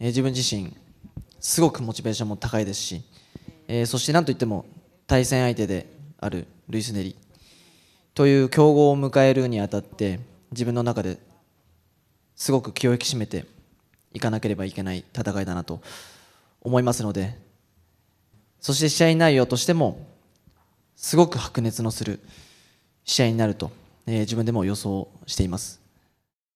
えー、自分自身すごくモチベーションも高いですし、えー、そしてなんといっても対戦相手であるルイス・ネリという強豪を迎えるにあたって自分の中ですごく気を引き締めていかなければいけない戦いだなと思いますのでそして試合内容としてもすごく白熱のする試合になると、えー、自分でも予想しています。